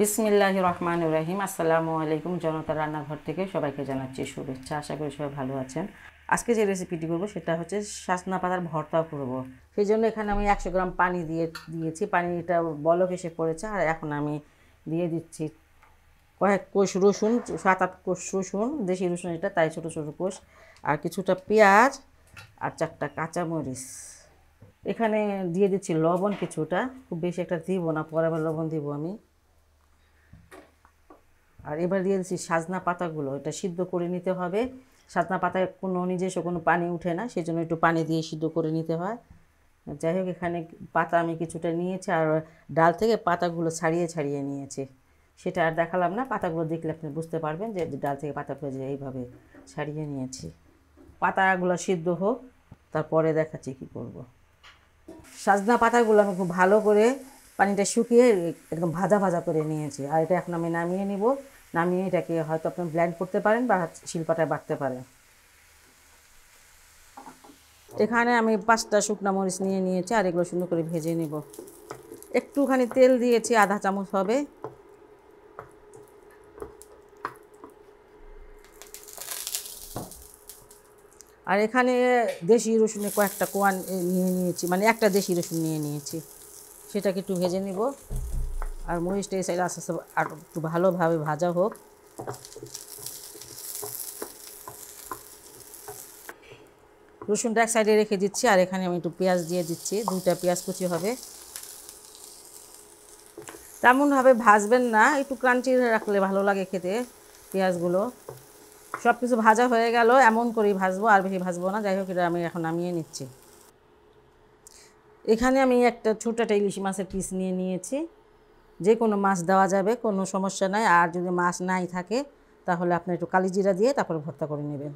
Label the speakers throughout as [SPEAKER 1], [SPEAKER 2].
[SPEAKER 1] বিসমিল্লাহ রহমান রাহিম আসসালামু আলাইকুম জনতা রান্নাঘর থেকে সবাইকে জানাচ্ছি শুভেচ্ছা আশা করি সবাই ভালো আছেন আজকে যে রেসিপিটি করবো সেটা হচ্ছে সাজনা পাতার ভর্তা করব সেই জন্য এখানে আমি একশো গ্রাম পানি দিয়ে দিয়েছি পানিটা বলক এসে পড়েছে আর এখন আমি দিয়ে দিচ্ছি কয়েক কোষ রসুন সাত আট কোষ রসুন দেশি রসুন এটা তাই ছোটো ছোটো কোষ আর কিছুটা পেঁয়াজ আর চারটা কাঁচামরিচ এখানে দিয়ে দিচ্ছি লবণ কিছুটা খুব বেশি একটা দিব না পরে আবার লবণ দিব আমি আর এবার দিয়ে দিচ্ছি সাজনা পাতাগুলো এটা সিদ্ধ করে নিতে হবে সাজনা পাতায় কোনো নিজস্ব কোনো পানি উঠে না সেজন্য একটু পানি দিয়ে সিদ্ধ করে নিতে হয় যাই হোক এখানে পাতা আমি কিছুটা নিয়েছি আর ডাল থেকে পাতাগুলো ছাড়িয়ে ছাড়িয়ে নিয়েছি সেটা আর দেখালাম না পাতাগুলো দেখলে আপনি বুঝতে পারবেন যে ডাল থেকে পাতাগুলো যে এইভাবে ছাড়িয়ে নিয়েছি পাতাগুলো সিদ্ধ হোক তারপরে দেখাচ্ছি কি করব। সাজনা পাতাগুলো আমি খুব ভালো করে পানিটা শুকিয়ে একদম ভাজা ভাজা করে নিয়েছি আর এটা এখন আমি নামিয়ে নিব নামিয়ে এটাকে হয়তো আপনি ব্ল্যান্ড করতে পারেন বা শিল্পাটায় বাড়তে পারেন এখানে আমি পাঁচটা শুকনো মরিচ নিয়ে নিয়েছি আর এগুলো সুন্দর করে ভেজে নেব একটুখানি তেল দিয়েছি আধা চামচ হবে আর এখানে দেশি রসুনে কয়েকটা কোয়ান নিয়ে নিয়েছি মানে একটা দেশি রসুন নিয়ে নিয়েছি সেটাকে একটু ভেজে নেব আর মহিষটা এই সাইডে আস্তে আস্তে আর একটু ভালোভাবে ভাজা হোক রসুনটা এক সাইডে রেখে দিচ্ছি আর এখানে আমি একটু পেঁয়াজ দিয়ে দিচ্ছি দুইটা পেঁয়াজ কুচি হবে তেমনভাবে ভাজবেন না একটু ক্রাঞ্চি রাখলে ভালো লাগে খেতে পেঁয়াজগুলো সব কিছু ভাজা হয়ে গেল এমন করেই ভাজবো আর বেশি ভাজবো না যাই হোক এটা আমি এখন নামিয়ে নিচ্ছি এখানে আমি একটা ছোটো একটা ইলিশ মাছের পিস নিয়ে নিয়েছি যে কোনো মাছ দেওয়া যাবে কোনো সমস্যা নাই আর যদি মাছ নাই থাকে তাহলে আপনি একটু কালিজিরা দিয়ে তারপরে ভর্তা করে নেবেন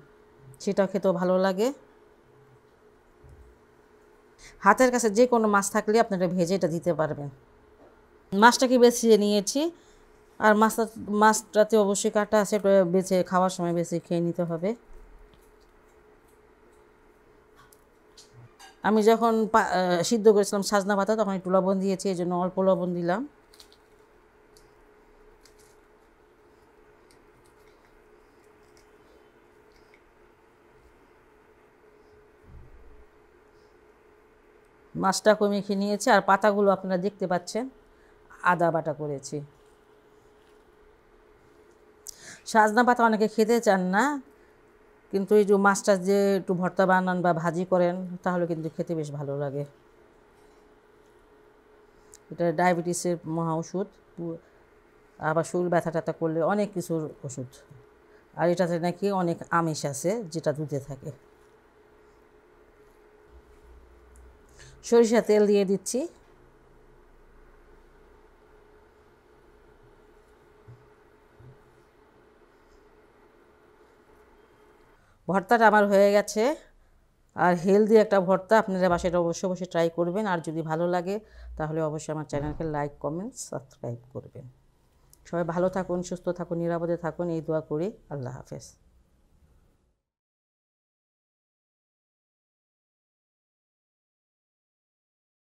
[SPEAKER 1] সেটাও খেতেও ভালো লাগে হাতের কাছে যে কোনো মাছ থাকলে আপনি এটা ভেজে এটা দিতে পারবেন মাছটাকে বেশি নিয়েছি আর মাছটা মাছটাতে অবশ্যই কাটা আছে বেছে খাওয়ার সময় বেছে খেয়ে নিতে হবে আমি যখন সিদ্ধ করেছিলাম সাজনা পাতা তখন একটু লবণ দিয়েছি এই জন্য অল্প লবণ দিলাম মাছটা খেয়ে নিয়েছি আর পাতাগুলো আপনারা দেখতে পাচ্ছেন আদা বাটা করেছি সাজনা পাতা অনেকে খেতে চান না কিন্তু এই যে মাছটা যে একটু ভর্তা বানান বা ভাজি করেন তাহলে কিন্তু খেতে বেশ ভালো লাগে এটা ডায়াবেটিসের মহা ওষুধ আবার শরীর ব্যথা ট্যাথা করলে অনেক কিছুর ওষুধ আর এটাতে নাকি অনেক আমিষ আছে যেটা দুধে থাকে সরিষা তেল দিয়ে দিচ্ছি ভর্তাটা আমার হয়ে গেছে আর হেলদি একটা ভর্তা আপনারা বাসায় অবশ্যই অবশ্যই ট্রাই করবেন আর যদি ভালো লাগে তাহলে অবশ্যই আমার চ্যানেলকে লাইক কমেন্ট সাবস্ক্রাইব করবেন সবাই ভালো থাকুন সুস্থ থাকুন নিরাপদে থাকুন এই দোয়া করি আল্লাহ হাফেজ